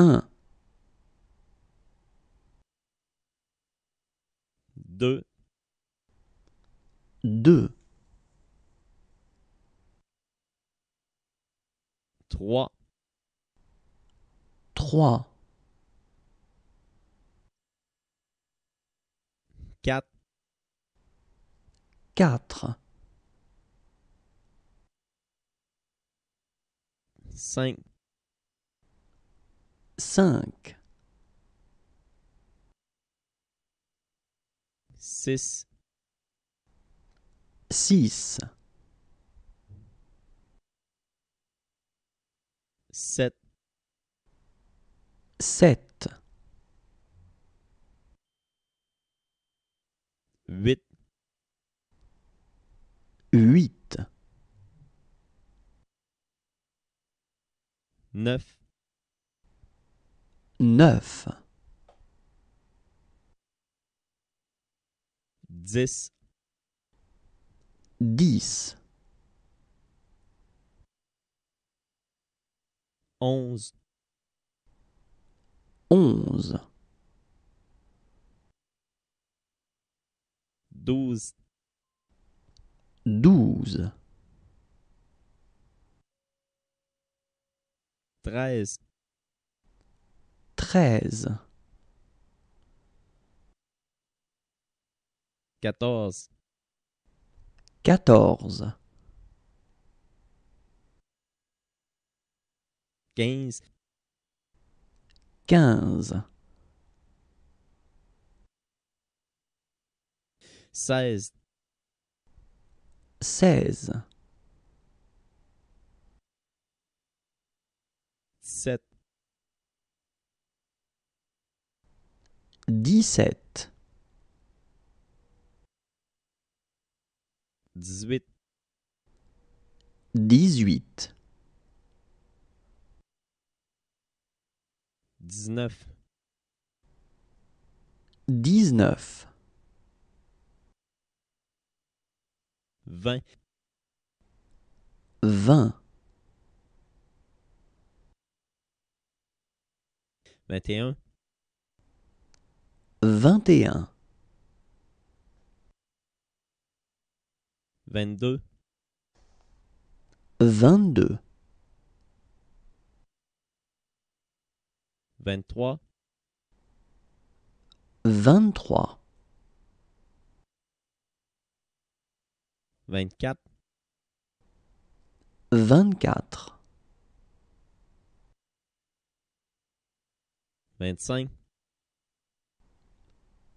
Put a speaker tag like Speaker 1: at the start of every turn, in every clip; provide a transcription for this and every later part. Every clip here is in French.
Speaker 1: 1, 2, 2, 3, 3, 4, 4, 5, 5
Speaker 2: 6
Speaker 1: 6 7 7
Speaker 2: 8 8 9
Speaker 1: 9
Speaker 2: 10
Speaker 1: 10 11 11
Speaker 2: 12
Speaker 1: 12
Speaker 2: 13 Quatorze.
Speaker 1: Quatorze. Quinze. Quinze.
Speaker 2: Seize.
Speaker 1: Seize. Sept. 17 18 18
Speaker 2: 19
Speaker 1: 19 20 20 21 vingt et un, vingt-deux, vingt-deux, vingt-trois, vingt-trois, vingt-quatre, vingt-quatre, vingt-cinq,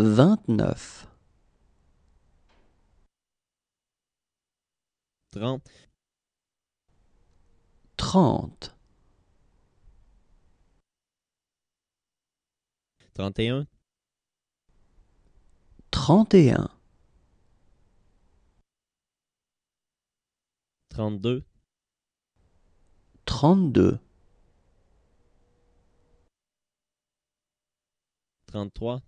Speaker 1: 29. 30. 30. 31. 31. 32. 32.
Speaker 2: 33.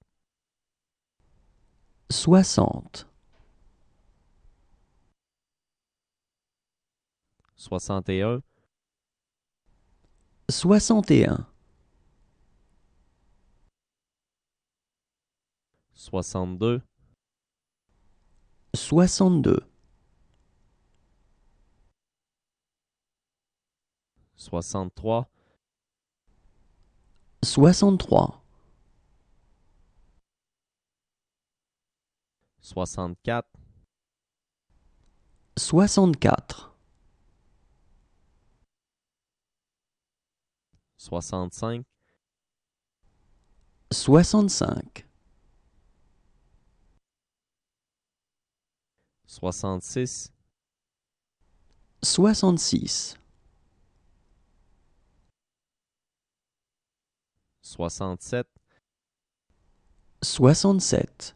Speaker 1: soixante.
Speaker 2: Soixante et un.
Speaker 1: Soixante et un.
Speaker 2: Soixante-deux.
Speaker 1: Soixante-deux.
Speaker 2: Soixante-trois.
Speaker 1: Soixante-trois.
Speaker 2: 64
Speaker 1: 64
Speaker 2: 65
Speaker 1: 65
Speaker 2: 66
Speaker 1: 66
Speaker 2: 67
Speaker 1: 67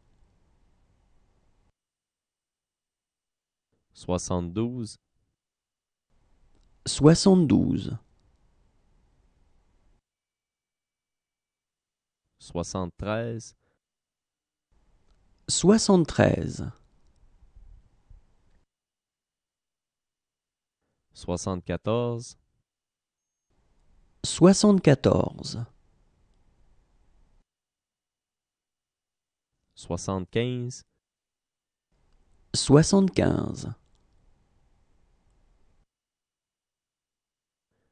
Speaker 2: soixante-douze,
Speaker 1: soixante-douze,
Speaker 2: soixante-treize,
Speaker 1: soixante-treize,
Speaker 2: soixante-quatorze,
Speaker 1: soixante-quatorze.
Speaker 2: soixante-quinze,
Speaker 1: soixante-quinze.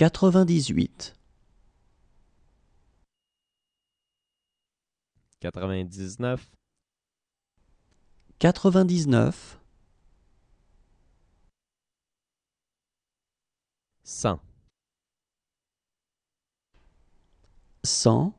Speaker 1: 98
Speaker 2: 99
Speaker 1: 99 100 100